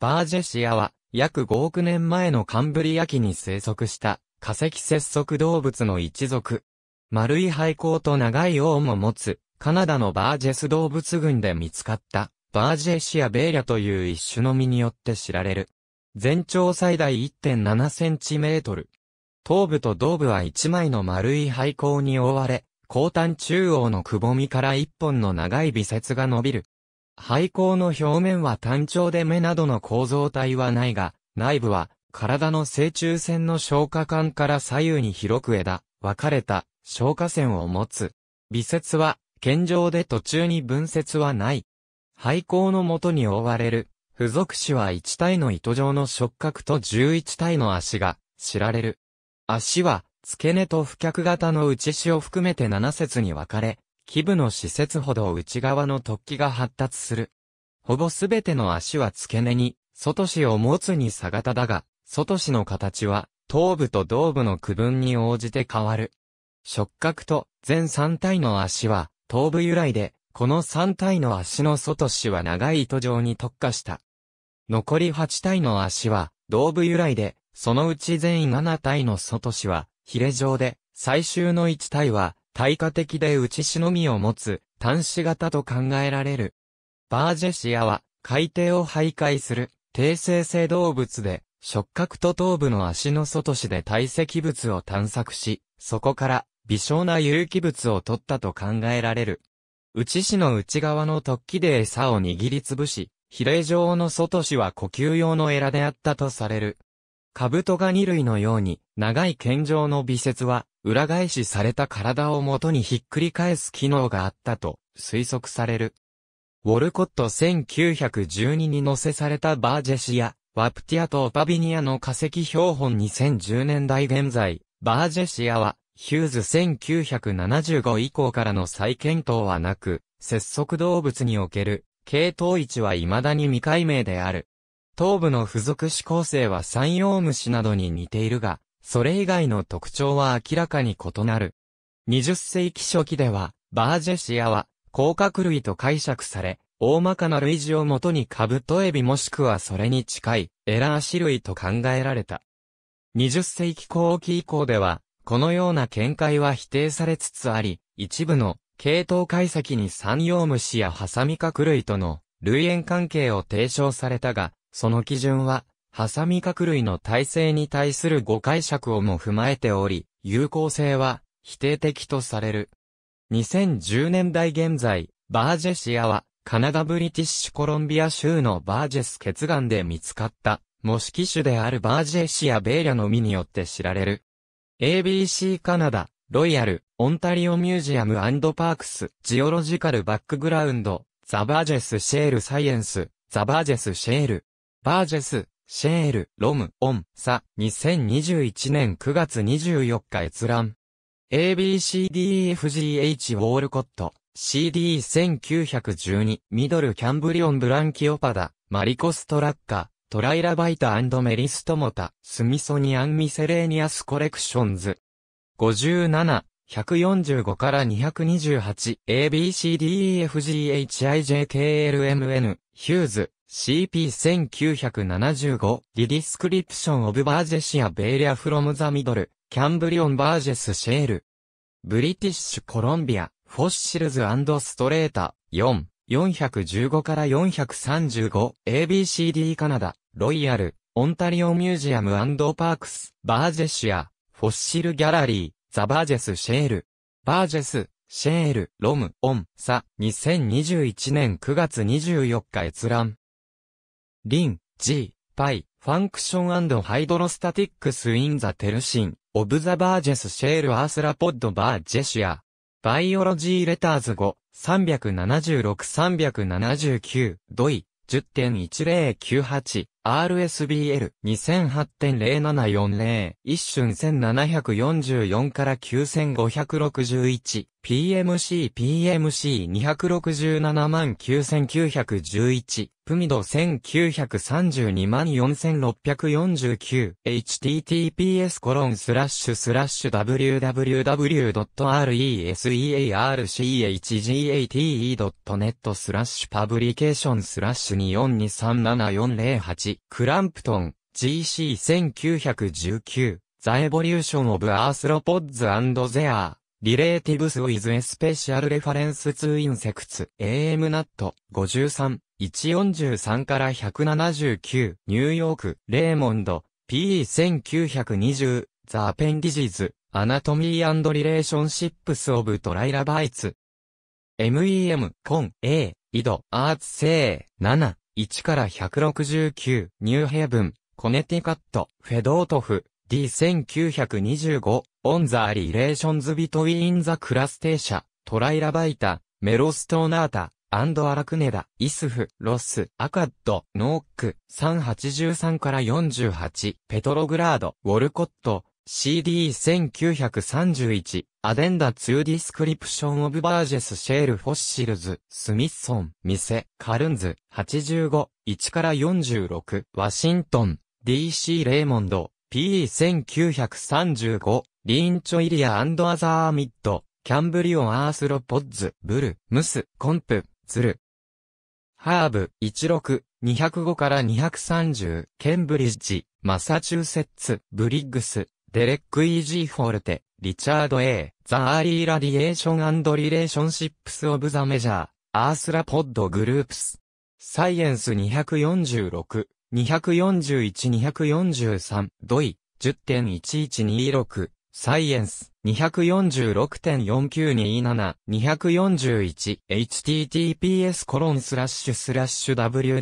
バージェシアは、約5億年前のカンブリア紀に生息した、化石節足動物の一族。丸い廃孔と長い尾も持つ、カナダのバージェス動物群で見つかった、バージェシアベーリャという一種の実によって知られる。全長最大1.7センチメートル。頭部と胴部は一枚の丸い廃孔に覆われ、後端中央のくぼみから一本の長い微節が伸びる。肺校の表面は単調で目などの構造体はないが、内部は体の正中線の消化管から左右に広く枝、分かれた消化線を持つ。微節は、健常で途中に分節はない。廃校のもとに覆われる、付属詞は1体の糸状の触覚と11体の足が知られる。足は、付け根と付脚型の内詞を含めて7節に分かれ、基部の施設ほど内側の突起が発達する。ほぼすべての足は付け根に、外しを持つに差型だが、外しの形は、頭部と胴部の区分に応じて変わる。触覚と全3体の足は、頭部由来で、この3体の足の外しは長い糸状に特化した。残り8体の足は、胴部由来で、そのうち全員7体の外しは、ヒレ状で、最終の1体は、対価的で内忍のみを持つ、端子型と考えられる。バージェシアは、海底を徘徊する、低生性動物で、触覚と頭部の足の外しで堆積物を探索し、そこから、微小な有機物を取ったと考えられる。内肢の内側の突起で餌を握りつぶし、比例状の外肢は呼吸用のエラであったとされる。カブトガニ類のように、長い剣状の微節は、裏返しされた体を元にひっくり返す機能があったと推測される。ウォルコット1912に載せされたバージェシア、ワプティアとパビニアの化石標本2010年代現在、バージェシアはヒューズ1975以降からの再検討はなく、節足動物における、系統位置は未だに未解明である。頭部の付属指向性は三葉虫などに似ているが、それ以外の特徴は明らかに異なる。20世紀初期では、バージェシアは、甲殻類と解釈され、大まかな類似をもとにカブトエビもしくはそれに近い、エラー種類と考えられた。20世紀後期以降では、このような見解は否定されつつあり、一部の系統解析に三葉虫やハサミ角類との類縁関係を提唱されたが、その基準はハサミ角類の耐性に対する誤解釈をも踏まえており、有効性は否定的とされる。2010年代現在、バージェシアは、カナダブリティッシュコロンビア州のバージェス血岩で見つかった、模式種であるバージェシア・ベーリャの実によって知られる。ABC カナダ、ロイヤル、オンタリオミュージアムパークス、ジオロジカルバックグラウンド、ザ・バージェス・シェール・サイエンス、ザ・バージェス・シェール。バージェス、シェール、ロム、オン、サ、2021年9月24日閲覧。ABCDEFGH ウォールコット、CD1912、ミドルキャンブリオンブランキオパダ、マリコストラッカ、トライラバイタメリストモタ、スミソニアンミセレーニアスコレクションズ。57、145から228、ABCDEFGHIJKLMN、ヒューズ、CP1975 The Description of Burgessia Belia from the Middle c a m ブリティッシュコロンビアフォッシルズストレータ4 415から 435ABCD カナダロイヤルオンタリオミュージアムパークスバージェシアフォッシルギャラリーザバージェスシェールバージェスシェールロムオンサ2021年9月24日閲覧リン、G、パイ、ファンクションハイドロスタティックスインザテルシン、オブザバージェスシェールアースラポッドバージェシア。バイオロジーレターズ5、376-379、ドイ、10.1098、RSBL2008.0740 一瞬1744から 9561PMCPMC2679911 プミド19324649 https コロンスラッシュスラッシュ w w w r e s e r c h g a t e n e t スラッシュパブリケーションスラッシュ242374080クランプトン、GC1919、The Evolution of Arthropods and Their Relatives with a Special Reference to Insects AM Nat 53 143から179ニューヨークレーモンド PE1920 The Appendages Anatomy and Relationships of Trilobites MEM CON, A 井戸アーツ生7 1から169、ニューヘイブン、コネティカット、フェドートフ、D1925、オンザーリレーションズビトウィンザクラステーシャ、トライラバイタ、メロストーナータ、アンドアラクネダ、イスフ、ロス、アカッド、ノーック、383から48、ペトログラード、ウォルコット、CD1931、アデンダ2ディスクリプションオブバージェスシェールフォッシルズ、スミッソン、ミセ、カルンズ、85、1から46、ワシントン、DC レイモンド、PE1935、リーンチョイリアアザーミッド、キャンブリオンアースロポッズ、ブル、ムス、コンプ、ツル。ハーブ、16、205から230、ケンブリッジ、マサチューセッツ、ブリッグス、デレック・イージー・フォルテ、リチャード・ A、ザ・アーリー・ラディエーション・アンド・リレーションシップス・オブ・ザ・メジャー、アースラ・ポッド・グループス。サイエンス246、241、243、ドイ、10.1126、サイエンス。246.4927-241https コロンスラッシュスラッシュ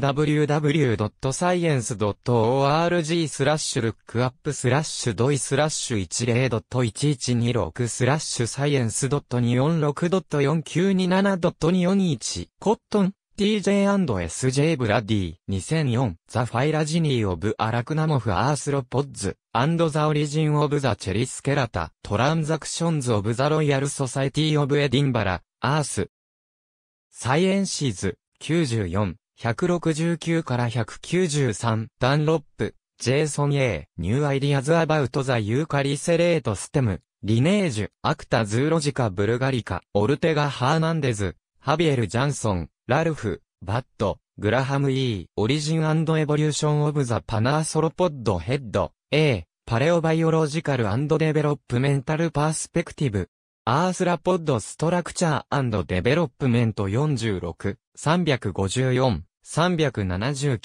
www.science.org スラッシュルックアップスラッシュドイスラッシュ10.1126スラッシュサイエンス .246.4927.241 コットン TJ&SJ ブラディ2004ザ・ファイラジニー・オブ・アラクナモフ・アースロポッズアンド・ザ・オリジン・オブ・ザ・チェリス・ケラタトランザクションズ・オブ・ザ・ロイヤル・ソサイティ・オブ・エディンバラアースサイエンシーズ94 169から193ダンロップジェイソン・エーニュー・アイディアズ・アバウト・ザ・ユーカリセレート・ステムリネージュ、アクタ・ズーロジカ・ブルガリカ、オルテガ・ハーナンデズ、ハビエル・ジャンソン、ラルフ、バッド、グラハム E、オリジンエボリューションオブザパナーソロポッドヘッド、A、パレオバイオロジカルデベロップメンタルパースペクティブ、アースラポッドストラクチャーデベロップメント46、354、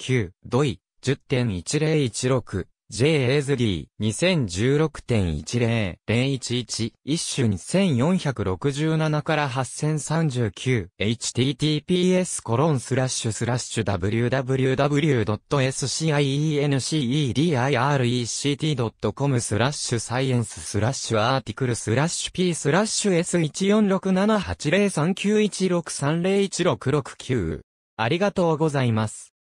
379、ドイ、10.1016 J. a z d 2016.10.011一瞬1467から8039 https コロンスラッシュスラッシュ www.sciencedirect.com スラッシュサイエンススラッシュアーティクルスラッシュ p スラッシュ s 1 4 6 7 8 0 3 9 1 6 3 0 1 6 6 9ありがとうございます。